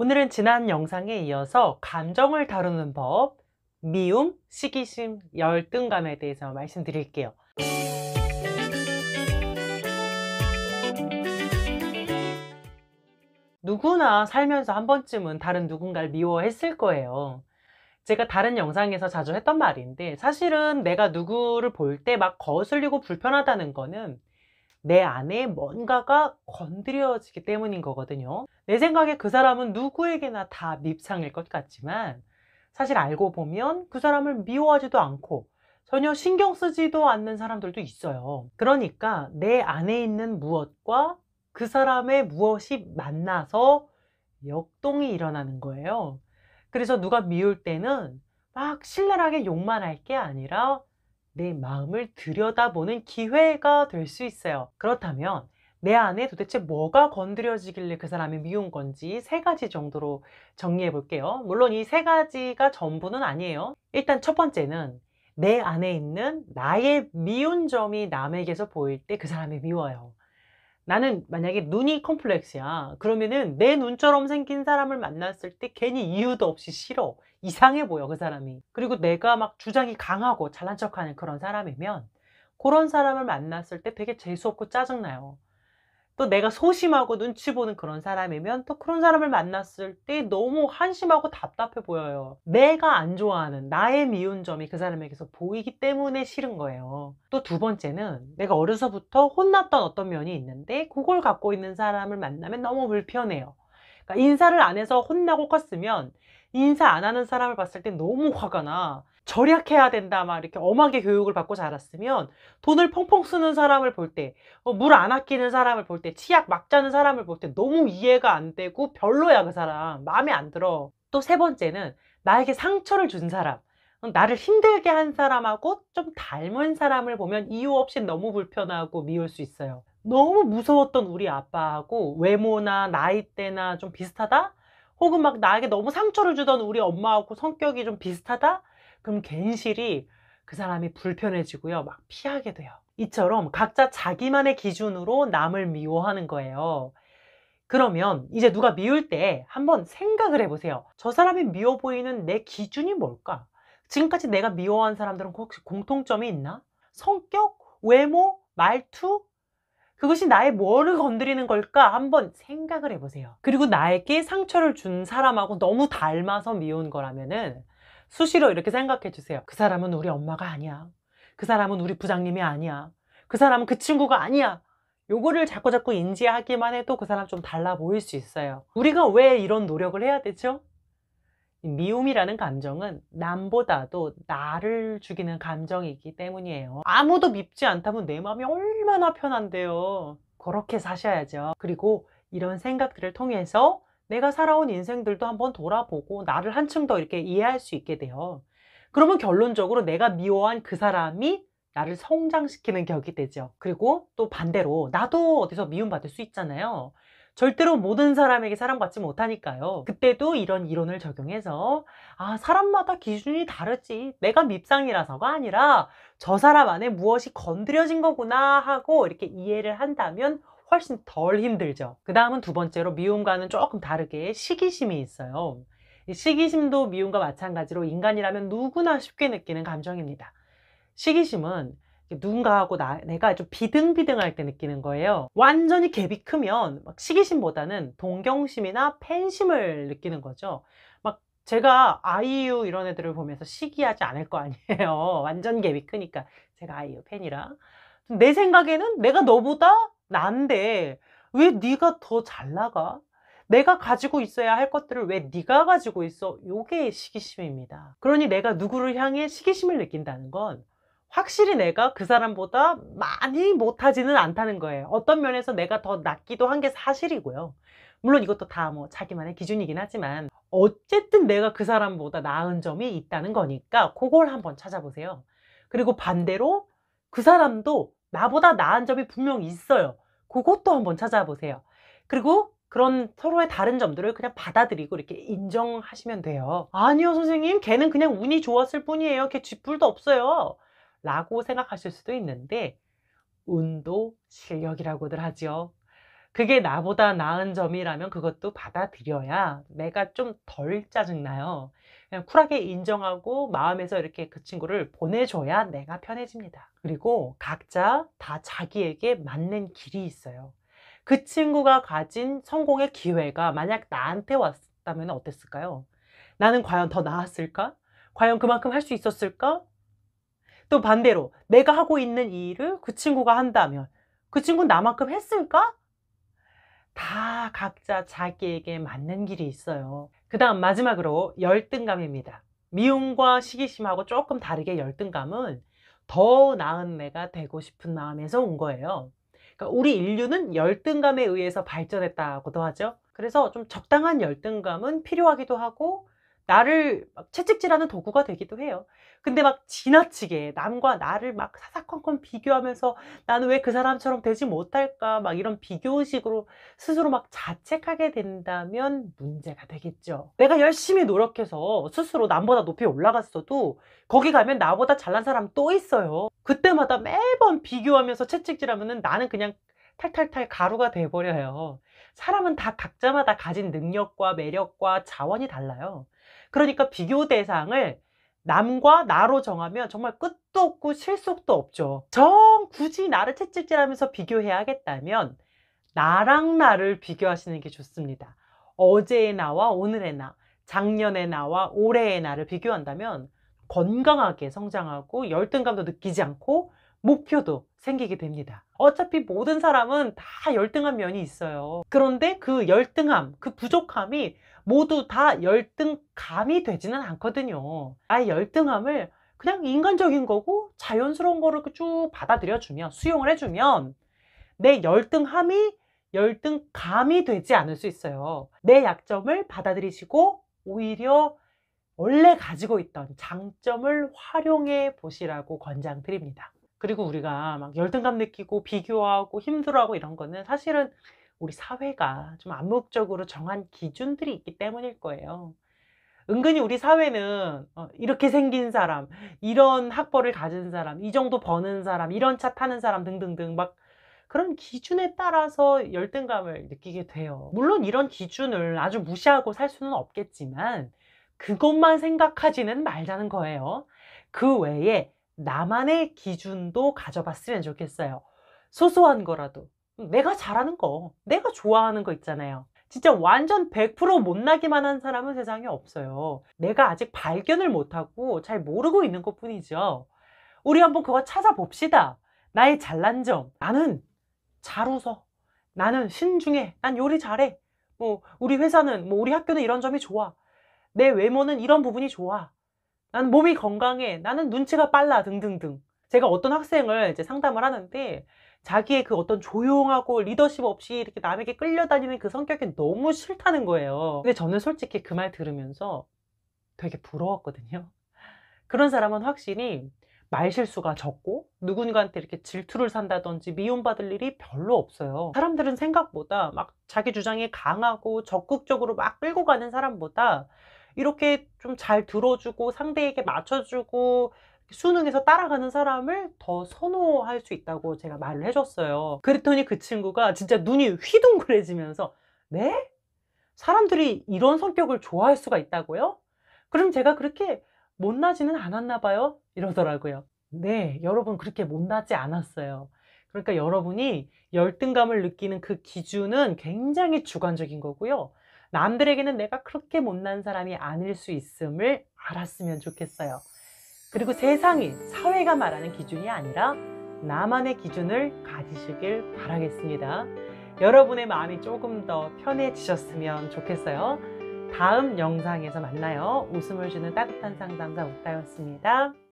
오늘은 지난 영상에 이어서 감정을 다루는 법, 미움, 시기심, 열등감에 대해서 말씀드릴게요. 누구나 살면서 한 번쯤은 다른 누군가를 미워했을 거예요. 제가 다른 영상에서 자주 했던 말인데 사실은 내가 누구를 볼 때 막 거슬리고 불편하다는 거는 내 안에 뭔가가 건드려지기 때문인 거거든요. 내 생각에 그 사람은 누구에게나 다 밉상일 것 같지만 사실 알고 보면 그 사람을 미워하지도 않고 전혀 신경 쓰지도 않는 사람들도 있어요. 그러니까 내 안에 있는 무엇과 그 사람의 무엇이 만나서 역동이 일어나는 거예요. 그래서 누가 미울 때는 막 신랄하게 욕만 할 게 아니라 내 마음을 들여다보는 기회가 될 수 있어요. 그렇다면 내 안에 도대체 뭐가 건드려지길래 그 사람이 미운 건지 세 가지 정도로 정리해 볼게요. 물론 이 세 가지가 전부는 아니에요. 일단 첫 번째는 내 안에 있는 나의 미운 점이 남에게서 보일 때 그 사람이 미워요. 나는 만약에 눈이 컴플렉스야 그러면은 내 눈처럼 생긴 사람을 만났을 때 괜히 이유도 없이 싫어 이상해 보여 그 사람이 그리고 내가 막 주장이 강하고 잘난 척하는 그런 사람이면 그런 사람을 만났을 때 되게 재수없고 짜증나요 또 내가 소심하고 눈치 보는 그런 사람이면 또 그런 사람을 만났을 때 너무 한심하고 답답해 보여요. 내가 안 좋아하는 나의 미운 점이 그 사람에게서 보이기 때문에 싫은 거예요. 또 두 번째는 내가 어려서부터 혼났던 어떤 면이 있는데 그걸 갖고 있는 사람을 만나면 너무 불편해요. 그러니까 인사를 안 해서 혼나고 컸으면 인사 안 하는 사람을 봤을 때 너무 화가 나. 절약해야 된다 막 이렇게 엄하게 교육을 받고 자랐으면 돈을 펑펑 쓰는 사람을 볼 때 물안 어, 아끼는 사람을 볼 때 치약 막 짜는 사람을 볼 때 너무 이해가 안 되고 별로야 그 사람 마음에 안 들어 또 세 번째는 나에게 상처를 준 사람 어, 나를 힘들게 한 사람하고 좀 닮은 사람을 보면 이유 없이 너무 불편하고 미울 수 있어요 너무 무서웠던 우리 아빠하고 외모나 나이대나 좀 비슷하다 혹은 막 나에게 너무 상처를 주던 우리 엄마하고 성격이 좀 비슷하다 그럼 괜시리 그 사람이 불편해지고요. 막 피하게 돼요. 이처럼 각자 자기만의 기준으로 남을 미워하는 거예요. 그러면 이제 누가 미울 때 한번 생각을 해보세요. 저 사람이 미워 보이는 내 기준이 뭘까? 지금까지 내가 미워한 사람들은 혹시 공통점이 있나? 성격, 외모, 말투? 그것이 나의 뭐를 건드리는 걸까? 한번 생각을 해보세요. 그리고 나에게 상처를 준 사람하고 너무 닮아서 미운 거라면은 수시로 이렇게 생각해 주세요. 그 사람은 우리 엄마가 아니야. 그 사람은 우리 부장님이 아니야. 그 사람은 그 친구가 아니야. 요거를 자꾸 자꾸 인지하기만 해도 그 사람 좀 달라 보일 수 있어요. 우리가 왜 이런 노력을 해야 되죠? 미움이라는 감정은 남보다도 나를 죽이는 감정이기 때문이에요. 아무도 밉지 않다면 내 마음이 얼마나 편한데요. 그렇게 사셔야죠. 그리고 이런 생각들을 통해서 내가 살아온 인생들도 한번 돌아보고 나를 한층 더 이렇게 이해할 수 있게 돼요. 그러면 결론적으로 내가 미워한 그 사람이 나를 성장시키는 격이 되죠. 그리고 또 반대로 나도 어디서 미움받을 수 있잖아요. 절대로 모든 사람에게 사랑받지 못하니까요. 그때도 이런 이론을 적용해서 아 사람마다 기준이 다르지 내가 밉상이라서가 아니라 저 사람 안에 무엇이 건드려진 거구나 하고 이렇게 이해를 한다면 훨씬 덜 힘들죠. 그 다음은 두 번째로 미움과는 조금 다르게 시기심이 있어요. 시기심도 미움과 마찬가지로 인간이라면 누구나 쉽게 느끼는 감정입니다. 시기심은 누군가하고 나, 내가 좀 비등비등할 때 느끼는 거예요. 완전히 갭이 크면 막 시기심보다는 동경심이나 팬심을 느끼는 거죠. 막 제가 아이유 이런 애들을 보면서 시기하지 않을 거 아니에요. 완전 갭이 크니까 제가 아이유 팬이라. 내 생각에는 내가 너보다 난데 왜 네가 더 잘 나가? 내가 가지고 있어야 할 것들을 왜 네가 가지고 있어? 요게 시기심입니다. 그러니 내가 누구를 향해 시기심을 느낀다는 건 확실히 내가 그 사람보다 많이 못하지는 않다는 거예요. 어떤 면에서 내가 더 낫기도 한 게 사실이고요. 물론 이것도 다 뭐 자기만의 기준이긴 하지만 어쨌든 내가 그 사람보다 나은 점이 있다는 거니까 그걸 한번 찾아보세요. 그리고 반대로 그 사람도 나보다 나은 점이 분명 있어요. 그것도 한번 찾아보세요. 그리고 그런 서로의 다른 점들을 그냥 받아들이고 이렇게 인정하시면 돼요. 아니요, 선생님. 걔는 그냥 운이 좋았을 뿐이에요. 걔 쥐뿔도 없어요. 라고 생각하실 수도 있는데, 운도 실력이라고들 하죠. 그게 나보다 나은 점이라면 그것도 받아들여야 내가 좀 덜 짜증나요. 그냥 쿨하게 인정하고 마음에서 이렇게 그 친구를 보내줘야 내가 편해집니다. 그리고 각자 다 자기에게 맞는 길이 있어요. 그 친구가 가진 성공의 기회가 만약 나한테 왔다면 어땠을까요? 나는 과연 더 나았을까? 과연 그만큼 할 수 있었을까? 또 반대로 내가 하고 있는 이 일을 그 친구가 한다면 그 친구는 나만큼 했을까? 다 각자 자기에게 맞는 길이 있어요. 그 다음 마지막으로 열등감입니다. 미움과 시기심하고 조금 다르게 열등감은 더 나은 내가 되고 싶은 마음에서 온 거예요. 그러니까 우리 인류는 열등감에 의해서 발전했다고도 하죠. 그래서 좀 적당한 열등감은 필요하기도 하고 나를 막 채찍질하는 도구가 되기도 해요. 근데 막 지나치게 남과 나를 막 사사건건 비교하면서 나는 왜 그 사람처럼 되지 못할까 막 이런 비교식으로 스스로 막 자책하게 된다면 문제가 되겠죠. 내가 열심히 노력해서 스스로 남보다 높이 올라갔어도 거기 가면 나보다 잘난 사람 또 있어요. 그때마다 매번 비교하면서 채찍질하면 나는 그냥 탈탈탈 가루가 돼버려요. 사람은 다 각자마다 가진 능력과 매력과 자원이 달라요. 그러니까 비교 대상을 남과 나로 정하면 정말 끝도 없고 실속도 없죠. 정 굳이 나를 채찍질하면서 비교해야겠다면 나랑 나를 비교하시는 게 좋습니다. 어제의 나와 오늘의 나, 작년의 나와 올해의 나를 비교한다면 건강하게 성장하고 열등감도 느끼지 않고 목표도 생기게 됩니다. 어차피 모든 사람은 다 열등한 면이 있어요. 그런데 그 열등함, 그 부족함이 모두 다 열등감이 되지는 않거든요. 아예 열등함을 그냥 인간적인 거고 자연스러운 거를 쭉 받아들여주면, 수용을 해주면 내 열등함이 열등감이 되지 않을 수 있어요. 내 약점을 받아들이시고 오히려 원래 가지고 있던 장점을 활용해 보시라고 권장드립니다. 그리고 우리가 막 열등감 느끼고 비교하고 힘들어하고 이런 거는 사실은 우리 사회가 좀 암묵적으로 정한 기준들이 있기 때문일 거예요. 은근히 우리 사회는 어, 이렇게 생긴 사람, 이런 학벌을 가진 사람, 이 정도 버는 사람, 이런 차 타는 사람 등등등 막 그런 기준에 따라서 열등감을 느끼게 돼요. 물론 이런 기준을 아주 무시하고 살 수는 없겠지만 그것만 생각하지는 말자는 거예요. 그 외에 나만의 기준도 가져봤으면 좋겠어요. 소소한 거라도. 내가 잘하는 거, 내가 좋아하는 거 있잖아요. 진짜 완전 100% 못나기만 한 사람은 세상에 없어요. 내가 아직 발견을 못하고 잘 모르고 있는 것 뿐이죠. 우리 한번 그거 찾아봅시다. 나의 잘난 점. 나는 잘 웃어. 나는 신중해. 난 요리 잘해. 뭐, 우리 회사는, 뭐, 우리 학교는 이런 점이 좋아. 내 외모는 이런 부분이 좋아. 나는 몸이 건강해. 나는 눈치가 빨라. 등등등. 제가 어떤 학생을 이제 상담을 하는데 자기의 그 어떤 조용하고 리더십 없이 이렇게 남에게 끌려다니는 그 성격이 너무 싫다는 거예요. 근데 저는 솔직히 그 말 들으면서 되게 부러웠거든요. 그런 사람은 확실히 말실수가 적고 누군가한테 이렇게 질투를 산다든지 미움받을 일이 별로 없어요. 사람들은 생각보다 막 자기 주장이 강하고 적극적으로 막 끌고 가는 사람보다 이렇게 좀 잘 들어주고 상대에게 맞춰주고 수능에서 따라가는 사람을 더 선호할 수 있다고 제가 말을 해줬어요. 그랬더니 그 친구가 진짜 눈이 휘둥그레지면서 네? 사람들이 이런 성격을 좋아할 수가 있다고요? 그럼 제가 그렇게 못나지는 않았나 봐요? 이러더라고요. 네, 여러분 그렇게 못나지 않았어요. 그러니까 여러분이 열등감을 느끼는 그 기준은 굉장히 주관적인 거고요. 남들에게는 내가 그렇게 못난 사람이 아닐 수 있음을 알았으면 좋겠어요. 그리고 세상이, 사회가 말하는 기준이 아니라 나만의 기준을 가지시길 바라겠습니다. 여러분의 마음이 조금 더 편해지셨으면 좋겠어요. 다음 영상에서 만나요. 웃음을 주는 따뜻한 상담사 웃다였습니다.